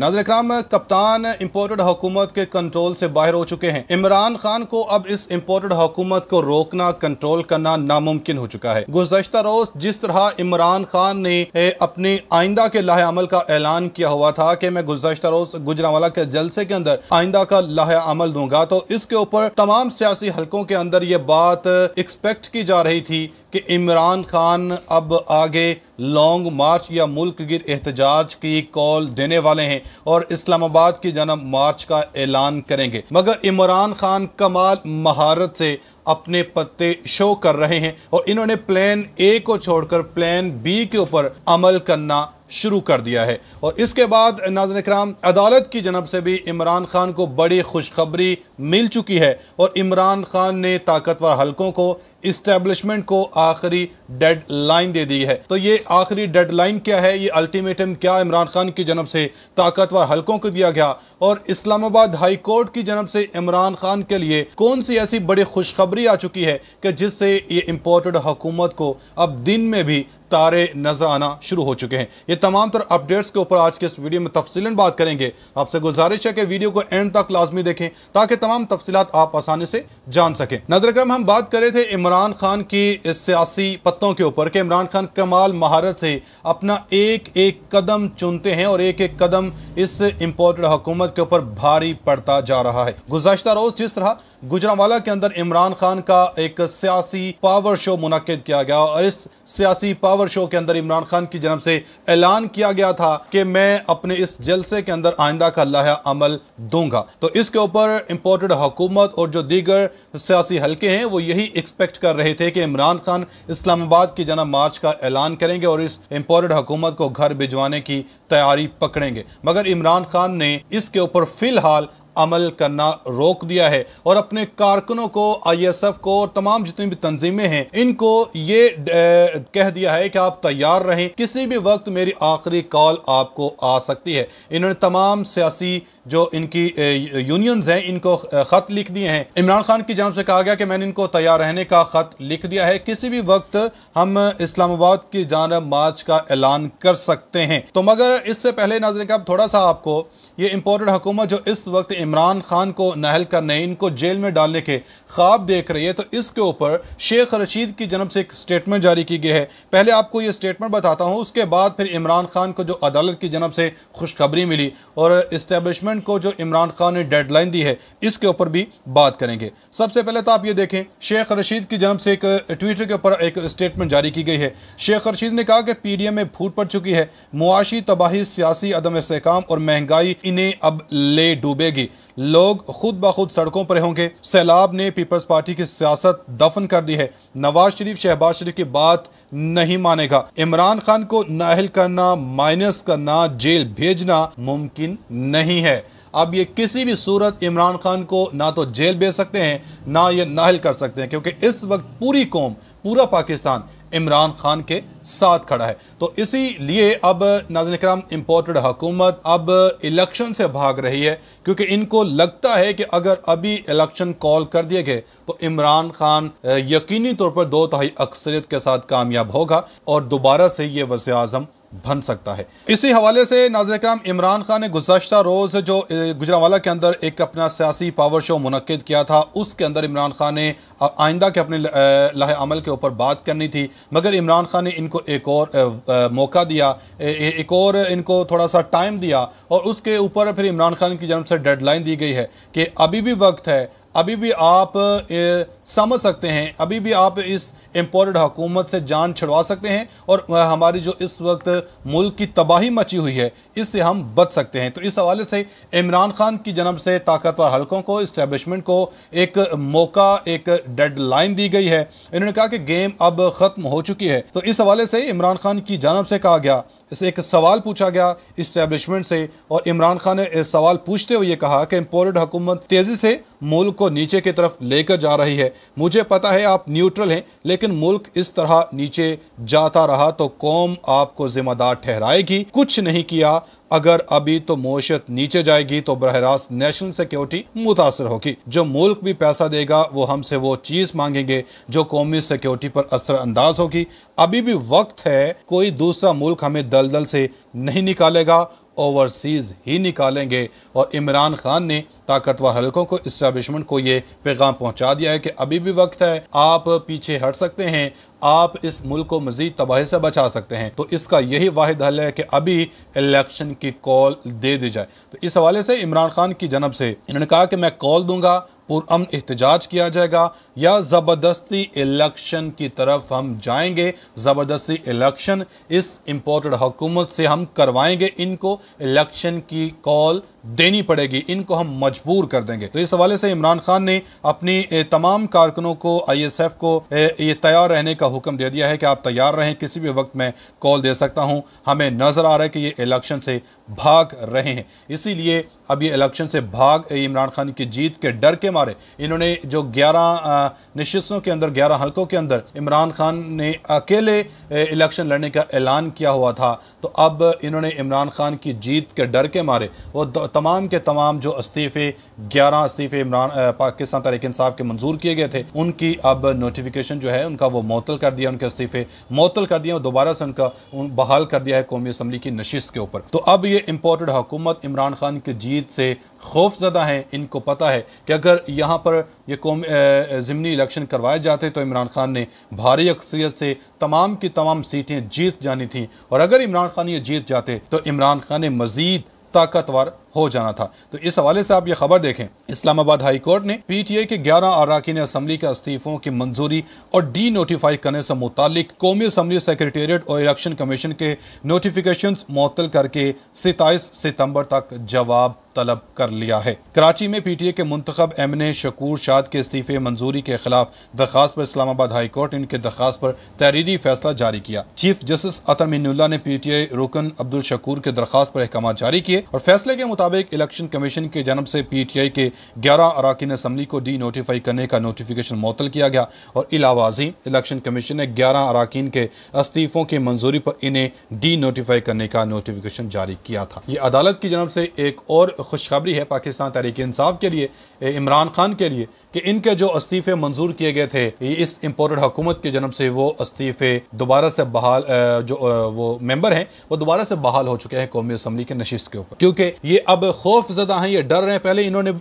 नाजर इक्राम कप्तान इम्पोर्टेड हुकूमत के कंट्रोल से बाहर हो चुके हैं इमरान खान को अब इस इम्पोर्टेड हुकूमत को रोकना कंट्रोल करना नामुमकिन हो चुका है गुजशत रोज जिस तरह इमरान खान ने अपने आइंदा के लाह अमल का ऐलान किया हुआ था कि मैं गुजशत रोज गुजरावाला के जलसे के अंदर आइंदा का लाह अमल दूंगा तो इसके ऊपर तमाम सियासी हल्कों के अंदर ये बात एक्सपेक्ट की जा रही थी कि इमरान खान अब आगे लॉन्ग मार्च या मुल्क गिर एहतजाज की कॉल देने वाले हैं और इस्लामाबाद की जन्म मार्च का ऐलान करेंगे मगर इमरान खान कमाल महारत से अपने पत्ते शो कर रहे हैं और इन्होंने प्लान ए को छोड़कर प्लान बी के ऊपर अमल करना शुरू कर दिया है और इसके बाद नाजन कराम अदालत की जनब से भी इमरान खान को बड़ी खुशखबरी मिल चुकी है और इमरान खान ने ताकतवर हलकों को इस्टेब्लिशमेंट को आखिरी डेड लाइन दे दी है तो ये आखिरी डेड लाइन क्या है ये अल्टीमेटम क्या इमरान खान की जनब से ताकतवर हलकों को दिया गया और इस्लामाबाद हाई कोर्ट की जनब से इमरान खान के लिए कौन सी ऐसी बड़ी खुशखबरी आ चुकी है कि जिससे ये इम्पोर्टेड हुकूमत को अब दिन में भी तारे नजर आना शुरू हो चुके हैं ये तमाम तर अपडेट्स के ऊपर आज के इस वीडियो में तफसीला बात करेंगे आपसे गुजारिश है कि वीडियो को एंड तक लाजमी देखें ताकि तमाम तफसीत आप आसानी से जान सकें नजरक्रम हम बात करें थे इमरान इमरान खान की इस सियासी पत्तों के ऊपर कि इमरान खान कमाल महारत से अपना एक एक कदम चुनते हैं और एक एक कदम इस इम्पोर्टेड हुकूमत के ऊपर भारी पड़ता जा रहा है गुजशत रोज़ जिस तरह गुजरावाला के अंदर इमरान खान का एक सियासी पावर शो मुनद किया गया और इस सियासी पावर शो के अंदर इमरान खान की जन्म से ऐलान किया गया था कि मैं अपने इस जलसे के अंदर आइंदा का लाया अमल दूंगा तो इसके ऊपर इम्पोर्टेड हुकूमत और जो दीगर सियासी हल्के हैं वो यही एक्सपेक्ट कर रहे थे कि इमरान खान इस्लामाबाद की जन्म मार्च का ऐलान करेंगे और इस इम्पोर्टेड हुकूमत को घर भिजवाने की तैयारी पकड़ेंगे मगर इमरान खान ने इसके ऊपर फिलहाल अमल करना रोक दिया है और अपने कारकुनों को आईएसएफ को और तमाम जितनी भी तंजीमें हैं इनको ये कह दिया है कि आप तैयार रहें किसी भी वक्त मेरी आखिरी कॉल आपको आ सकती है इन्होंने तमाम सियासी जो इनकी यूनियंस हैं इनको ख़त लिख दिए हैं इमरान खान की जानब से कहा गया कि मैंने इनको तैयार रहने का ख़त लिख दिया है किसी भी वक्त हम इस्लामाबाद की जानब मार्च का ऐलान कर सकते हैं तो मगर इससे पहले नाजरन का थोड़ा सा आपको ये इम्पोर्टेंट हुकूमत जो इस वक्त इमरान खान को नहल करने इनको जेल में डालने के ख्वाब देख रही है तो इसके ऊपर शेख रशीद की जनब से एक स्टेटमेंट जारी की गई है पहले आपको ये स्टेटमेंट बताता हूँ उसके बाद फिर इमरान खान को जो अदालत की जनब से खुशखबरी मिली और इस्टेबलिशमेंट गवर्नमेंट को जो इमरान खान ने डेडलाइन दी है इसके ऊपर भी बात करेंगे सबसे पहले तो आप ये देखें शेख रशीद की जन्म से एक ट्विटर के ऊपर एक स्टेटमेंट जारी की गई है शेख रशीद ने कहा कि पी डी एम में फूट पड़ चुकी है मुआशी तबाही सियासी अदम इसकाम और महंगाई इन्हें अब ले डूबेगी लोग खुद ब खुद सड़कों पर होंगे सैलाब ने पीपल्स पार्टी की सियासत दफन कर दी है नवाज शरीफ शहबाज शरीफ की बात नहीं मानेगा इमरान खान को नाहल करना माइनस करना जेल भेजना मुमकिन नहीं है अब ये किसी भी सूरत इमरान खान को ना तो जेल भेज सकते हैं ना ये नाहल कर सकते हैं क्योंकि इस वक्त पूरी कौम पूरा पाकिस्तान इमरान खान के साथ खड़ा है तो इसी लिए अब नाजन कराम इम्पोर्टेड हुकूमत अब इलेक्शन से भाग रही है क्योंकि इनको लगता है कि अगर अभी इलेक्शन कॉल कर दिए गए तो इमरान खान यकीनी तौर पर दो तहाई अक्सरियत के साथ कामयाब होगा और दोबारा से ये वजे अजम बन सकता है इसी हवाले से नाजर कराम इमरान खान ने गुजशत रोज़ जो गुजरावाला के अंदर एक अपना सियासी पावर शो मनद किया था उसके अंदर इमरान खान ने आइंदा के अपने लाह अमल के ऊपर बात करनी थी मगर इमरान खान ने इनको एक और मौका दिया एक और इनको थोड़ा सा टाइम दिया और उसके ऊपर फिर इमरान खान की जन्म से डेडलाइन दी गई है कि अभी भी वक्त है अभी भी आप ए, समझ सकते हैं अभी भी आप इस इम्पोर्टेड हुकूमत से जान छुड़वा सकते हैं और हमारी जो इस वक्त मुल्क की तबाही मची हुई है इससे हम बच सकते हैं तो इस हवाले से इमरान खान की जन्म से ताकतवर हलकों को इस्टेबलिशमेंट को एक मौका एक डेड लाइन दी गई है इन्होंने कहा कि गेम अब ख़त्म हो चुकी है तो इस हवाले से इमरान खान की जानब से कहा गया इससे एक सवाल पूछा गया इस्टेब्लिशमेंट से और इमरान खान ने इस सवाल पूछते हुए कहा कि इम्पोर्टेड हुकूमत तेज़ी से मुल्क को नीचे की तरफ लेकर जा रही है मुझे पता है आप न्यूट्रल हैं लेकिन मुल्क इस तरह नीचे जाता रहा तो कौम आपको जिम्मेदार ठहराएगी कुछ नहीं किया अगर अभी तो मोशत नीचे जाएगी तो बरह रास्त नेशनल सिक्योरिटी मुतासर होगी जो मुल्क भी पैसा देगा वो हमसे वो चीज़ मांगेंगे जो कौमी सिक्योरिटी पर असरअंदाज होगी अभी भी वक्त है कोई दूसरा मुल्क हमें दलदल से नहीं निकालेगा ओवरसीज़ ही निकालेंगे और इमरान खान ने ताकतवर हलकों को इस्टबलिशमेंट को ये पैगाम पहुंचा दिया है कि अभी भी वक्त है आप पीछे हट सकते हैं आप इस मुल्क को मजीद तबाही से बचा सकते हैं तो इसका यही वाहिद हल है कि अभी इलेक्शन की कॉल दे दी जाए तो इस हवाले से इमरान खान की जनब से इन्होंने कहा कि मैं कॉल दूंगा पुरम एहतजाज किया जाएगा या ज़बरदस्ती इलेक्शन की तरफ हम जाएंगे ज़बरदस्ती इलेक्शन इस इम्पोर्टेड हुकूमत से हम करवाएंगे इनको इलेक्शन की कॉल देनी पड़ेगी इनको हम मजबूर कर देंगे तो इस हवाले से इमरान खान ने अपनी तमाम कारकुनों को आईएसएफ को ये तैयार रहने का हुक्म दे दिया है कि आप तैयार रहें किसी भी वक्त मैं कॉल दे सकता हूं हमें नज़र आ रहा है कि ये इलेक्शन से भाग रहे हैं इसीलिए अब ये इलेक्शन से भाग इमरान खान की जीत के डर के मारे इन्होंने जो 11 नशस्तों के अंदर 11 हलकों के अंदर इमरान खान ने अकेले इलेक्शन लड़ने का ऐलान किया हुआ था तो अब इन्होंने इमरान खान की जीत के डर के मारे वो तमाम के तमाम जो इस्तीफ़े ग्यारह इस्तीफ़े इमरान पाकिस्तान तहरीक इंसाफ के मंजूर किए गए थे उनकी अब नोटिफिकेशन जो है उनका वो मअतल कर दिया उनके इस्तीफ़े मअतल कर दिया और दोबारा से उनका उन बहाल कर दिया है कौमी असम्बली की नशस्त के ऊपर तो अब ये इम्पोर्टेड हुकूमत इमरान खान की जीत से खौफ ज़दा हैं इनको पता है कि अगर यहाँ पर ये कौम ज़मनी इलेक्शन करवाए जाते तो इमरान खान ने भारी अक्सरियत से तमाम की तमाम सीटें जीत जानी थी और अगर इमरान खान ये जीत जाते तो इमरान खान ने मज़ीद ताकतवर हो जाना था तो इस हवाले से आप ये खबर देखें इस्लामाबाद हाई कोर्ट ने पीटीए के 11 अरकान असम्बली के इस्तीफों की मंजूरी और डी नोटिफाई करने से मुतलिक कौमी असम्बली सेक्रेटेरिएट और इलेक्शन कमीशन के नोटिफिकेशन मअतल करके सताईस सितम्बर तक जवाब तलब कर लिया है कराची में पीटीए के मंतब एम ए शकूर शाद के इस्तीफे मंजूरी के खिलाफ दरखास्त पर इस्लामाबाद हाई कोर्ट इनके दरखास्त पर तहरीरी फैसला जारी किया चीफ जस्टिस अतमिनुल्ला ने पीटीआई रुकन अब्दुल शकूर के दरखास्त पर अहकाम जारी किए और फैसले के मुताबिक मुताबिक इलेक्शन कमीशन की जनब से पी टी आई के ग्यारह अरकान असम्बली को डी नोटिफाई करने का नोटिफिकेशन मअतल किया गया और इलावाजी इलेक्शन कमीशन ने ग्यारह अरकान के इस्तीफ़ों की मंजूरी पर इन्हें डी नोटिफाई करने का नोटिफिकेशन जारी किया था ये अदालत की जनब से एक और खुशखबरी है पाकिस्तान तहरीक इंसाफ के लिए इमरान खान के लिए कि इनके जो इस्तीफ़े मंजूर किए गए थे इस इम्पोर्टेड हुकूमत की जनब से वो इस्तीफ़े दोबारा से बहाल जो वो मेम्बर हैं वो दोबारा से बहाल हो चुके हैं कौमी असम्बली के नशिस्त के ऊपर क्योंकि ये अब खौफ जदा है ये डर रहे हैं पहले इन्होंने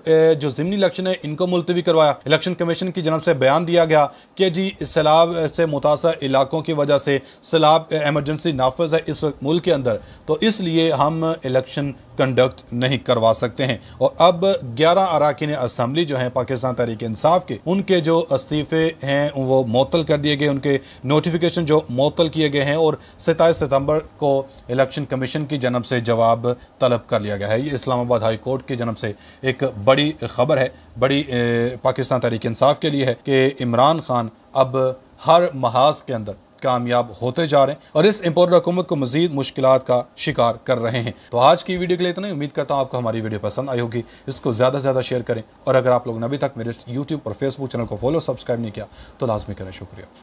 जो ज़मनी इलेक्शन है इनको मुलतवी करवाया इलेक्शन कमीशन की जनरल से बयान दिया गया कि जी सैलाब से मुतासर इलाकों की वजह से सैलाब एमरजेंसी नाफज है इस मुल्क के अंदर तो इसलिए हम इलेक्शन कंडक्ट नहीं करवा सकते हैं और अब ग्यारह अरकान असम्बली जो है पाकिस्तान तहरीक इंसाफ के उनके जो इस्तीफे हैं वो मअतल कर दिए गए उनके नोटिफिकेशन जो मअतल किए गए हैं और सताईस सितम्बर को इलेक्शन कमीशन की जनब से जवाब तलब कर लिया गया है ये इस्लामाबाद हाई कोर्ट की जनब से एक बड़ी खबर है बड़ी पाकिस्तान तहरीक इंसाफ के लिए है कि इमरान खान अब हर महाज के अंदर कामयाब होते जा रहे हैं और इस इम्पोर्ट हुकूमत को मजीद मुश्किल का शिकार कर रहे हैं तो आज की वीडियो के लिए इतना ही उम्मीद करता हूँ आपको हमारी वीडियो पसंद आई होगी इसको ज़्यादा से ज़्यादा शेयर करें और अगर आप लोग ने अभी तक मेरे इस यूट्यूब और फेसबुक चैनल को फॉलो सब्सक्राइब नहीं किया तो लाजमी करें शुक्रिया